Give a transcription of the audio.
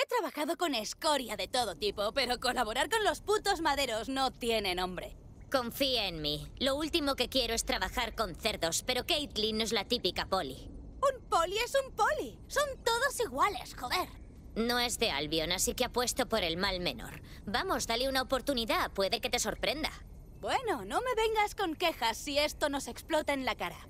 He trabajado con escoria de todo tipo, pero colaborar con los putos maderos no tiene nombre. Confía en mí. Lo último que quiero es trabajar con cerdos, pero Caitlin no es la típica poli. Un poli es un poli. Son todos iguales, joder. No es de Albion, así que apuesto por el mal menor. Vamos, dale una oportunidad. Puede que te sorprenda. Bueno, no me vengas con quejas si esto nos explota en la cara.